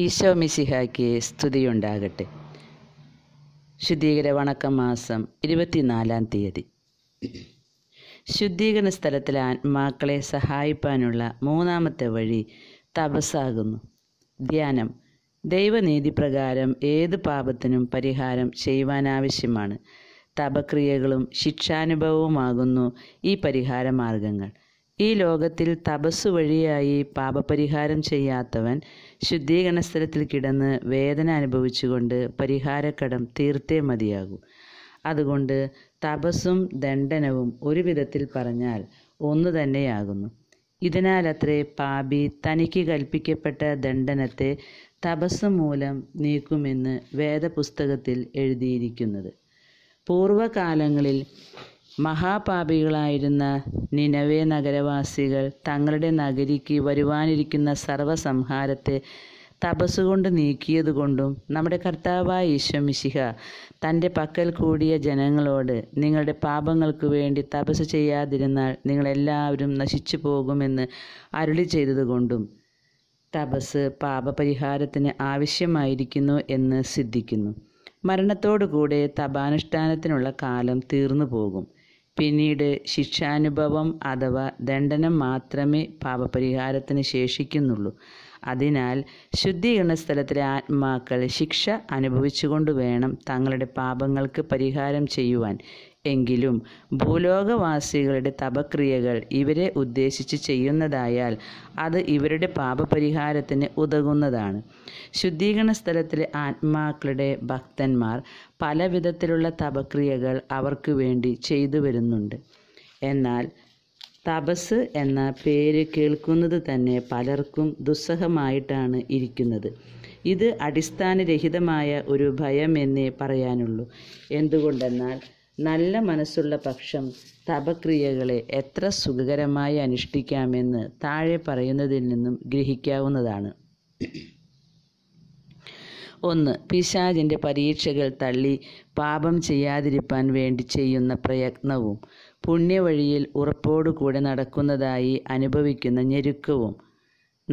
ഈശോ മിശിഹായ്ക്ക് സ്തുതിയുണ്ടാകട്ടെ ശുദ്ധീകര മാസം ഇരുപത്തിനാലാം തീയതി ശുദ്ധീകരണ സ്ഥലത്തിൽ ആത്മാക്കളെ സഹായിപ്പാനുള്ള മൂന്നാമത്തെ വഴി തപസ്സാകുന്നു ധ്യാനം ദൈവനീതി പ്രകാരം ഏത് പാപത്തിനും പരിഹാരം ചെയ്യുവാനാവശ്യമാണ് തപക്രിയകളും ശിക്ഷാനുഭവവുമാകുന്നു ഈ പരിഹാര മാർഗങ്ങൾ ഈ ലോകത്തിൽ തപസ് വഴിയായി പാപപരിഹാരം ചെയ്യാത്തവൻ ശുദ്ധീകരണസ്ഥലത്തിൽ കിടന്ന് വേദന അനുഭവിച്ചുകൊണ്ട് പരിഹാരക്കടം തീർത്തേ മതിയാകൂ അതുകൊണ്ട് തപസ്സും ദണ്ഡനവും ഒരു വിധത്തിൽ പറഞ്ഞാൽ ഒന്നു തന്നെയാകുന്നു ഇതിനാലത്രേ പാപി തനിക്ക് കൽപ്പിക്കപ്പെട്ട ദണ്ഡനത്തെ തപസ് മൂലം നീക്കുമെന്ന് വേദപുസ്തകത്തിൽ എഴുതിയിരിക്കുന്നത് പൂർവകാലങ്ങളിൽ മഹാപാപികളായിരുന്ന നിനവേ നഗരവാസികൾ തങ്ങളുടെ നഗരിക്ക് വരുവാനിരിക്കുന്ന സർവസംഹാരത്തെ തപസ്സുകൊണ്ട് നീക്കിയതുകൊണ്ടും നമ്മുടെ കർത്താവായ ഈശ്വമിശിഹ തൻ്റെ പക്കൽ കൂടിയ ജനങ്ങളോട് നിങ്ങളുടെ പാപങ്ങൾക്ക് വേണ്ടി തപസ് ചെയ്യാതിരുന്നാൽ നിങ്ങളെല്ലാവരും നശിച്ചു പോകുമെന്ന് അരുളി ചെയ്തതുകൊണ്ടും തപസ് പാപപരിഹാരത്തിന് ആവശ്യമായിരിക്കുന്നു എന്ന് സിദ്ധിക്കുന്നു മരണത്തോടുകൂടെ തപാനുഷ്ഠാനത്തിനുള്ള കാലം തീർന്നു പോകും പിന്നീട് ശിക്ഷാനുഭവം അഥവാ ദണ്ഡനം മാത്രമേ പാപപരിഹാരത്തിന് ശേഷിക്കുന്നുള്ളൂ അതിനാൽ ശുദ്ധീകരണ സ്ഥലത്തിലെ ആത്മാക്കൾ ശിക്ഷ അനുഭവിച്ചുകൊണ്ട് വേണം തങ്ങളുടെ പാപങ്ങൾക്ക് പരിഹാരം ചെയ്യുവാൻ എങ്കിലും ഭൂലോകവാസികളുടെ തപക്രിയകൾ ഇവരെ ഉദ്ദേശിച്ച് ചെയ്യുന്നതായാൽ അത് ഇവരുടെ പാപപരിഹാരത്തിന് ഉതകുന്നതാണ് ശുദ്ധീകരണ സ്ഥലത്തിലെ ആത്മാക്കളുടെ ഭക്തന്മാർ പലവിധത്തിലുള്ള തപക്രിയകൾ അവർക്ക് വേണ്ടി ചെയ്തു വരുന്നുണ്ട് എന്നാൽ തപസ് എന്ന പേര് കേൾക്കുന്നത് തന്നെ പലർക്കും ദുസ്സഹമായിട്ടാണ് ഇരിക്കുന്നത് ഇത് അടിസ്ഥാനരഹിതമായ ഒരു ഭയം എന്നേ പറയാനുള്ളൂ എന്തുകൊണ്ടെന്നാൽ നല്ല മനസ്സുള്ള പക്ഷം തപക്രിയകളെ എത്ര സുഖകരമായി അനുഷ്ഠിക്കാമെന്ന് താഴെ പറയുന്നതിൽ നിന്നും ഗ്രഹിക്കാവുന്നതാണ് ഒന്ന് പിശാജിൻ്റെ പരീക്ഷകൾ തള്ളി പാപം ചെയ്യാതിരിക്കാൻ വേണ്ടി ചെയ്യുന്ന പ്രയത്നവും പുണ്യവഴിയിൽ ഉറപ്പോടുകൂടെ നടക്കുന്നതായി അനുഭവിക്കുന്ന ഞെരുക്കവും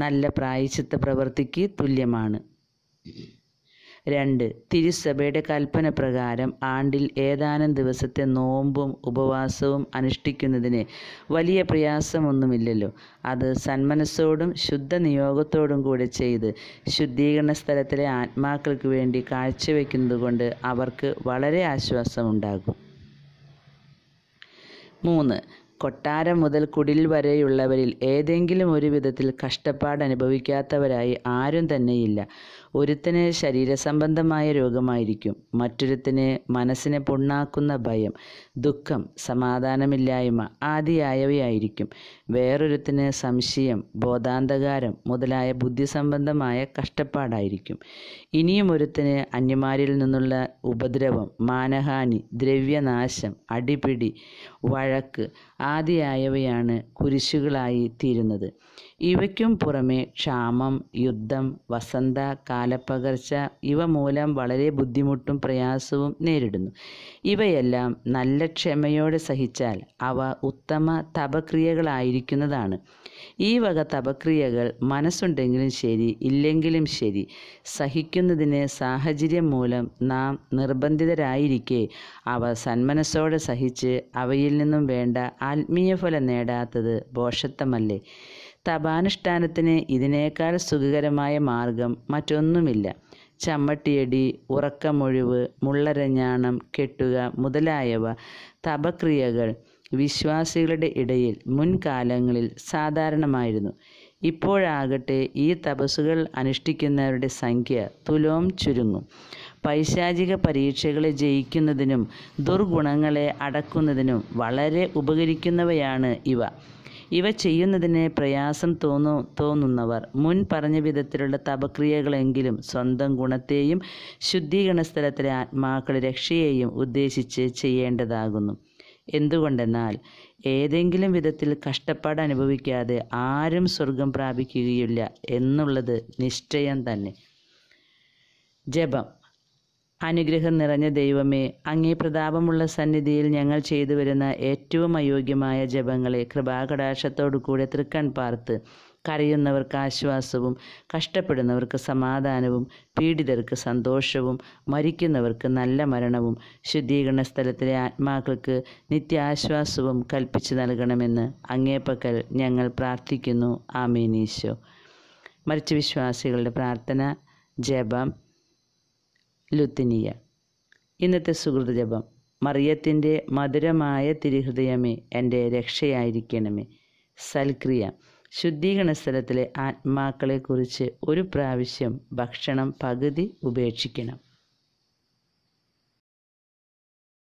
നല്ല പ്രായശിത്ത പ്രവൃത്തിക്ക് തുല്യമാണ് രണ്ട് തിരുസഭയുടെ കൽപ്പന പ്രകാരം ആണ്ടിൽ ഏതാനും ദിവസത്തെ നോമ്പും ഉപവാസവും അനുഷ്ഠിക്കുന്നതിന് വലിയ പ്രയാസമൊന്നുമില്ലല്ലോ അത് സന്മനസ്സോടും ശുദ്ധ നിയോഗത്തോടും കൂടെ ചെയ്ത് ശുദ്ധീകരണ സ്ഥലത്തിലെ ആത്മാക്കൾക്ക് വേണ്ടി കാഴ്ചവെക്കുന്നതുകൊണ്ട് അവർക്ക് വളരെ ആശ്വാസമുണ്ടാകും മൂന്ന് കൊട്ടാരം മുതൽ കുടിൽ വരെയുള്ളവരിൽ ഏതെങ്കിലും ഒരു വിധത്തിൽ കഷ്ടപ്പാട് അനുഭവിക്കാത്തവരായി ആരും തന്നെയില്ല ഒരുത്തന് ശരീരസംബന്ധമായ രോഗമായിരിക്കും മറ്റൊരുത്തിന് മനസ്സിനെ പൊണ്ണാക്കുന്ന ഭയം ദുഃഖം സമാധാനമില്ലായ്മ ആദിയായവയായിരിക്കും വേറൊരുത്തിന് സംശയം ബോധാന്തകാരം മുതലായ ബുദ്ധിസംബന്ധമായ കഷ്ടപ്പാടായിരിക്കും ഇനിയും ഒരുത്തിന് അന്യമാരിൽ നിന്നുള്ള ഉപദ്രവം മാനഹാനി ദ്രവ്യനാശം അടിപിടി വഴക്ക് ആദിയായവയാണ് കുരിശുകളായി തീരുന്നത് ഇവയ്ക്കും പുറമെ ക്ഷാമം യുദ്ധം വസന്ത കാലപ്പകർച്ച ഇവ മൂലം വളരെ ബുദ്ധിമുട്ടും പ്രയാസവും നേരിടുന്നു ഇവയെല്ലാം നല്ല ക്ഷമയോടെ സഹിച്ചാൽ അവ ഉത്തമ തപക്രിയകളായിരിക്കുന്നതാണ് ഈ വക തപക്രിയകൾ മനസ്സുണ്ടെങ്കിലും ശരി ഇല്ലെങ്കിലും ശരി സഹിക്കുന്നതിന് സാഹചര്യം മൂലം നാം നിർബന്ധിതരായിരിക്കെ അവ സന്മനസ്സോടെ സഹിച്ച് അവയിൽ നിന്നും വേണ്ട ആത്മീയ ഫലം നേടാത്തത് ബോഷത്വമല്ലേ തപാനുഷ്ഠാനത്തിന് ഇതിനേക്കാൾ സുഖകരമായ മാർഗം മറ്റൊന്നുമില്ല ചമ്മട്ടിയടി ഉറക്കമൊഴിവ് മുള്ളരഞ്ഞാണം കെട്ടുക മുതലായവ തപക്രിയകൾ വിശ്വാസികളുടെ ഇടയിൽ മുൻകാലങ്ങളിൽ സാധാരണമായിരുന്നു ഇപ്പോഴാകട്ടെ ഈ തപസ്സുകൾ അനുഷ്ഠിക്കുന്നവരുടെ സംഖ്യ തുലോം ചുരുങ്ങും പൈശാചിക പരീക്ഷകളെ ജയിക്കുന്നതിനും ദുർഗുണങ്ങളെ അടക്കുന്നതിനും വളരെ ഉപകരിക്കുന്നവയാണ് ഇവ ഇവ ചെയ്യുന്നതിന് പ്രയാസം തോന്നു തോന്നുന്നവർ മുൻ പറഞ്ഞ വിധത്തിലുള്ള തപക്രിയകളെങ്കിലും സ്വന്തം ഗുണത്തെയും ശുദ്ധീകരണ സ്ഥലത്തിലെ ആത്മാക്കളുടെ രക്ഷയെയും ഉദ്ദേശിച്ച് ചെയ്യേണ്ടതാകുന്നു എന്തുകൊണ്ടെന്നാൽ ഏതെങ്കിലും വിധത്തിൽ കഷ്ടപ്പാട് അനുഭവിക്കാതെ ആരും സ്വർഗം പ്രാപിക്കുകയില്ല എന്നുള്ളത് നിശ്ചയം തന്നെ ജപം അനുഗ്രഹം നിറഞ്ഞ ദൈവമേ അങ്ങേ പ്രതാപമുള്ള സന്നിധിയിൽ ഞങ്ങൾ ചെയ്തു വരുന്ന ഏറ്റവും അയോഗ്യമായ ജപങ്ങളെ കൃപാകടാക്ഷത്തോടു കൂടെ തൃക്കൺ പാർത്ത് കരയുന്നവർക്ക് ആശ്വാസവും കഷ്ടപ്പെടുന്നവർക്ക് സമാധാനവും പീഡിതർക്ക് സന്തോഷവും മരിക്കുന്നവർക്ക് നല്ല മരണവും ശുദ്ധീകരണ സ്ഥലത്തിലെ ആത്മാക്കൾക്ക് നിത്യാശ്വാസവും കൽപ്പിച്ചു നൽകണമെന്ന് അങ്ങേപ്പക്കൽ ഞങ്ങൾ പ്രാർത്ഥിക്കുന്നു ആമീനീശോ മരിച്ച വിശ്വാസികളുടെ പ്രാർത്ഥന ജപം ലുത്തിനിയ ഇന്നത്തെ സുഹൃത് ജപം മറിയത്തിൻ്റെ മധുരമായ തിരുഹൃദയമേ എൻ്റെ രക്ഷയായിരിക്കണമേ സൽക്രിയ ശുദ്ധീകരണ സ്ഥലത്തിലെ ആത്മാക്കളെക്കുറിച്ച് ഒരു പ്രാവശ്യം ഭക്ഷണം പകുതി ഉപേക്ഷിക്കണം